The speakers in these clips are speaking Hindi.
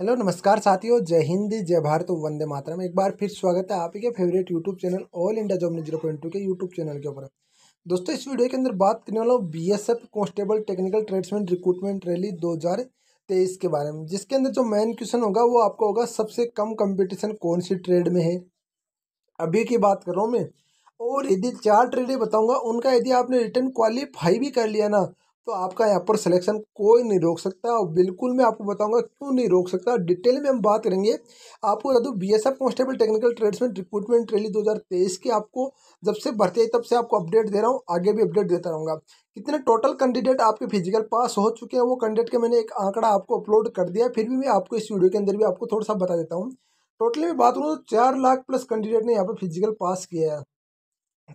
हेलो नमस्कार साथियों जय हिंद जय भारत वंदे मातरा में एक बार फिर स्वागत है आपके favourite YouTube channel all India job zero point two के यूट्यूब चैनल के ऊपर दोस्तों इस वीडियो के अंदर बात करने वाला हूँ B S F constable technical tradesman recruitment rally दो हज़ार तेईस के बारे में जिसके अंदर जो मेन क्वेश्चन होगा वो आपका होगा सबसे कम कम्पिटिशन कौन सी ट्रेड में है अभी की बात कर रहा हूँ मैं और यदि चार ट्रेडें बताऊँगा उनका यदि आपने रिटर्न क्वालिफाई भी कर लिया ना तो आपका यहाँ पर सिलेक्शन कोई नहीं रोक सकता और बिल्कुल मैं आपको बताऊंगा क्यों नहीं रोक सकता डिटेल में हम बात करेंगे आपको बता दूँ B S F constable technical tradesman recruitment rally 2023 की आपको जब से भर्ती है तब से आपको अपडेट दे रहा हूँ आगे भी अपडेट देता रहूँगा कितने टोटल कैंडिडेट आपके फिजिकल पास हो चुके हैं वो कैंडिडेट के मैंने एक आंकड़ा आपको अपलोड कर दिया फिर भी मैं आपको इस वीडियो के अंदर भी आपको थोड़ा सा बता देता हूँ टोटली मैं बात करूँ तो चार लाख प्लस कैंडिडेट ने यहाँ पर फिजिकल पास किया है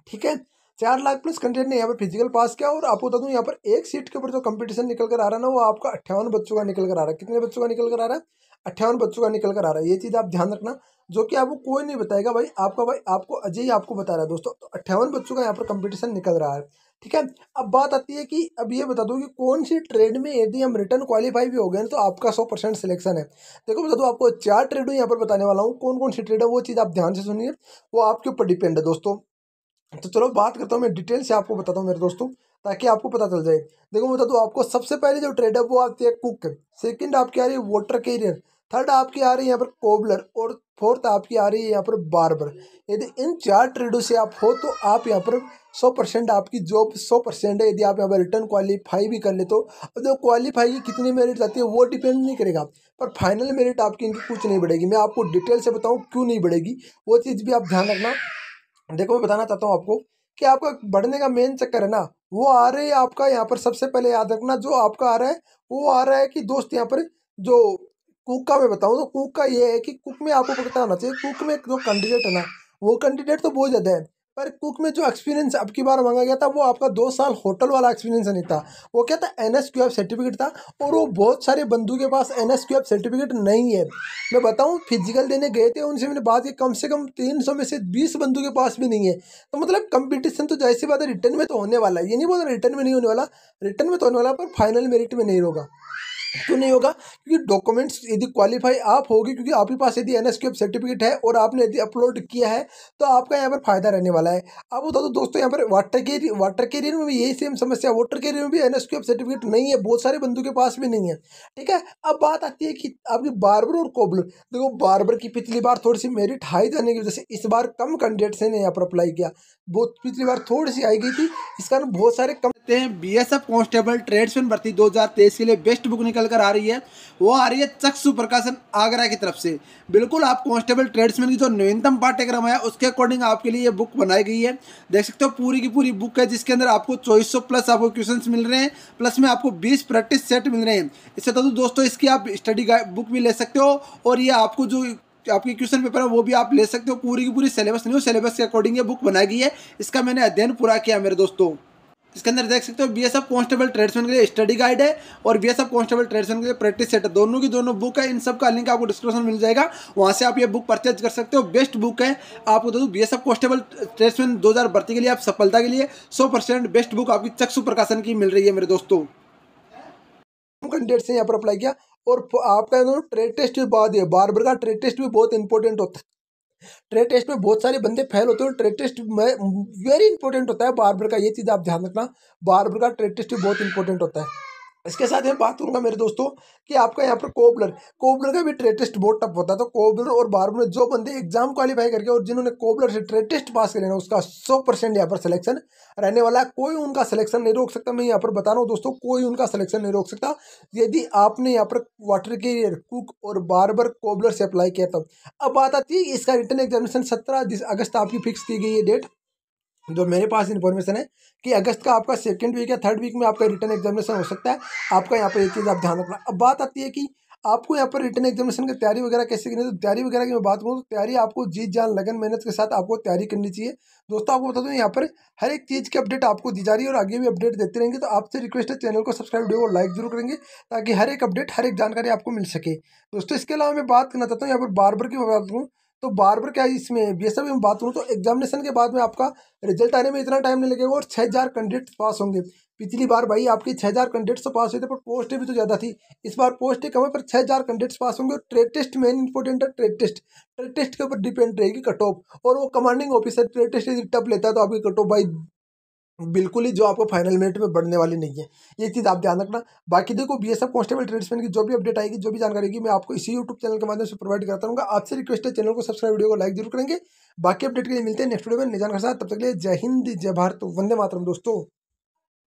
ठीक है चार लाख प्लस कैंडिडेट ने यहाँ पर फिजिकल पास किया और आपको बता दूँ यहाँ पर एक सीट के ऊपर जो कंपटीशन निकल कर आ रहा है ना वो आपका अट्ठावन बच्चों का निकल कर आ रहा है कितने बच्चों का निकल कर आ रहा है अट्ठावन बच्चों का निकल कर आ रहा है ये चीज़ आप ध्यान रखना जो कि आपको कोई नहीं बताएगा भाई आपका भाई आपको अजय ही आपको बता रहा है दोस्तों तो अट्ठावन बच्चों का यहाँ पर कंपटीशन निकल रहा है ठीक है अब बात आती है कि अब ये बता दूँ कि कौन सी ट्रेड में यदि हम रिटर्न क्वालिफाई भी हो गए तो आपका सौ परसेंट सिलेक्शन है देखो बता दूँ आपको चार ट्रेड यहाँ पर बताने वाला हूँ कौन कौन सी ट्रेड है वो चीज़ आप ध्यान से सुनिए वो आपके ऊपर डिपेंड है दोस्तों तो चलो बात करता हूँ मैं डिटेल से आपको बताता हूँ मेरे दोस्तों ताकि आपको पता चल जाए देखो मैं बता दूँ आपको सबसे पहले जो ट्रेड है वो आती है कुक सेकंड आपकी आ रही है वाटर कैरियर थर्ड आपकी आ रही है यहाँ पर कोबलर और फोर्थ आपकी आ रही है यहाँ पर बार्बर यदि इन चार ट्रेडों से आप हो तो आप यहाँ पर सौ परसेंट आपकी जॉब सौ परसेंट है यदि आप यहाँ पर रिटर्न क्वालिफाई भी कर ले तो अब जो क्वालिफाई की कितनी मेरिट जाती है वो डिपेंड नहीं करेगा पर फाइनल मेरिट आपकी इनकी कुछ नहीं बढ़ेगी मैं आपको डिटेल से बताऊँ क्यों नहीं बढ़ेगी वो चीज़ भी आप ध्यान रखना देखो मैं बताना चाहता हूँ आपको कि आपका बढ़ने का मेन चक्कर है ना वो आ रहे है आपका यहाँ पर सबसे पहले याद रखना जो आपका आ रहा है वो आ रहा है कि दोस्त यहाँ पर जो कुक का मैं बताऊँ तो कुक का ये है कि कुक में आपको पता होना चाहिए कुक में जो कैंडिडेट है ना वो कैंडिडेट तो बहुत ज़्यादा है पर कुक में जो एक्सपीरियंस अब की बार मांगा गया था वो आपका दो साल होटल वाला एक्सपीरियंस नहीं था वो क्या था N S Q F certificate था और वो बहुत सारे बंधु के पास N S Q F certificate नहीं है मैं बताऊँ फिजिकल देने गए थे उनसे मैंने बात की कम से कम तीन सौ में से बीस बंधु के पास भी नहीं है तो मतलब कंपटीशन तो जैसी बात है रिटर्न में तो होने वाला है ये नहीं बोल रिटर्न में नहीं होने वाला रिटर्न में तो होने वाला पर फाइनल मेरिट में नहीं होगा क्यों तो नहीं होगा क्योंकि डॉक्यूमेंट्स यदि क्वालिफाई आप होगी क्योंकि आपके पास यदि एन सर्टिफिकेट है और आपने यदि अपलोड किया है तो आपका यहाँ पर फायदा रहने वाला है आप बता दो तो दोस्तों यहाँ पर वाटर के वाटर कैरियर में भी यही सेम समस्या वाटर कैरियर में भी एन सर्टिफिकेट नहीं है बहुत सारे बंदू के पास भी नहीं है ठीक है अब बात आती है कि आपकी बारबर और कोबलर देखो बारबर की पिछली बार थोड़ी सी मेरिट हाई जाने की वजह से इस बार कम कैंडिडेट्स ने यहाँ पर अप्लाई किया बहुत पिछली बार थोड़ी सी आई गई थी इस कारण बहुत सारे कम सकते हैं एफ कॉन्स्टेबल ट्रेड्समैन भर्ती 2023 के लिए बेस्ट बुक निकल कर आ रही है वो आ रही है चक्षु प्रकाशन आगरा की तरफ से बिल्कुल आप कॉन्स्टेबल ट्रेड्समैन की जो न्यूनतम पाठ्यक्रम है उसके अकॉर्डिंग आपके लिए ये बुक बनाई गई है देख सकते हो पूरी की पूरी बुक है जिसके अंदर आपको चौबीस प्लस आपको क्वेश्चन मिल रहे हैं प्लस में आपको बीस प्रैक्टिस सेट मिल रहे हैं इससे तो दोस्तों इसकी आप स्टडी बुक भी ले सकते हो और ये आपको जो आपकी क्वेश्चन पेपर है वो भी आप ले सकते हो पूरी की पूरी सिलेबस नहीं हो सिलेबस के अकॉर्डिंग ये बुक बनाई गई है इसका मैंने अध्ययन पूरा किया मेरे दोस्तों इसके अंदर देख सकते हो B S F constable tradesman के लिए स्टडी गाइड है और B S F constable tradesman के लिए प्रैक्टिस सेट है दोनों की दोनों बुक है इन सब का लिंक आपको डिस्क्रिप्शन मिल जाएगा वहाँ से आप ये बुक परचेज कर सकते हो बेस्ट बुक है आपको दो B S F constable tradesman दो हज़ार भर्ती के लिए आप सफलता के लिए सौ परसेंट बेस्ट बुक आपकी चक्षु प्रकाशन की मिल रही है मेरे दोस्तों कैंडिडेट से यहाँ पर अप्लाई किया और आपका ट्रेड टेस्ट भी बहुत बार बार का ट्रेड टेस्ट भी बहुत इंपॉर्टेंट होता है ट्रेड टेस्ट में बहुत सारे बंदे फेल होते हैं ट्रेड टेस्ट में वेरी इंपॉर्टेंट होता है बारबर का ये चीज़ आप ध्यान रखना बार का ट्रेड टेस्ट भी बहुत इंपॉर्टेंट होता है इसके साथ मैं बात करूंगा मेरे दोस्तों कि आपका यहाँ पर कोबलर कोबलर का भी ट्रेड टेस्ट बहुत टफ होता है तो कोबलर और बारबो जो बंदे एग्जाम क्वालिफाई करके और जिन्होंने कोबलर से ट्रेड टेस्ट पास लेना उसका सौ परसेंट यहाँ पर सिलेक्शन रहने वाला है कोई उनका सिलेक्शन नहीं रोक सकता मैं यहाँ पर बता रहा हूँ दोस्तों कोई उनका सिलेक्शन नहीं रोक सकता यदि आपने यहाँ पर वाटर कैरियर कुक और बारबर कोबलर से अप्लाई किया तो अब बात आती है इसका रिटर्न एग्जामिनेशन सत्रह अगस्त आपकी फिक्स की गई है डेट जो मेरे पास इन्फॉर्मेशन है कि अगस्त का आपका सेकेंड वीक या थर्ड वीक में आपका रिटर्न एग्जामिनेशन हो सकता है आपका यहाँ पर ये चीज़ आप ध्यान रखना अब बात आती है कि आपको यहाँ पर रिटर्न एग्जामिनेशन की तैयारी वगैरह कैसे करनी है तो तैयारी वगैरह की मैं बात करूँ तो तैयारी आपको जीत जान लगन मेहनत के साथ आपको तैयारी करनी चाहिए दोस्तों आपको बता दूँ यहाँ पर हर एक चीज़ की अपडेट आपको दी जा रही है और आगे भी अपडेट देते रहेंगे तो आपसे रिक्वेस्ट है चैनल को सब्सक्राइब वीडियो और लाइक जरूर करेंगे ताकि हर एक अपडेट हर एक जानकारी आपको मिल सके दोस्तों इसके अलावा मैं बात करना चाहता हूँ यहाँ पर बार बार की बात करूँ तो बार बार क्या इसमें बी एस में बात करूँ तो एग्जामिनेशन के बाद में आपका रिजल्ट आने में इतना टाइम नहीं लगेगा और छः हज़ार कैंडिडेट्स पास होंगे पिछली बार भाई आपके छः हज़ार कैंडिडेट्स पास हुए थे पर पोस्टें भी तो ज़्यादा थी इस बार पोस्टें कम है पर छः हज़ार कैंडिडेट्स पास होंगे और ट्रेड टेस्ट मेन इंपॉर्टेंट है ट्रेड टेस्ट ट्रेड टेस्ट के ऊपर डिपेंड रहेगी कट ऑफ और वो कमांडिंग ऑफिसर ट्रेड टेस्ट यदि टप लेता है तो आपकी कट ऑफ भाई बिल्कुल ही जो आपको फाइनल मिनट में बढ़ने वाली नहीं है ये चीज़ आप ध्यान रखना बाकी देखो B S F constable tradesman की जो भी अपडेट आएगी जो भी जानकारी होगी मैं आपको इसी यूट्यूब चैनल के माध्यम से प्रोवाइड करता रहूँगा आपसे रिक्वेस्ट है चैनल को सब्सक्राइब वीडियो को लाइक जरूर करेंगे बाकी अपडेट के लिए मिलते हैं नेक्स्ट वीडियो में निजान के साथ तब तक लिए जय हिंद जय भारत वंदे मातरम दोस्तों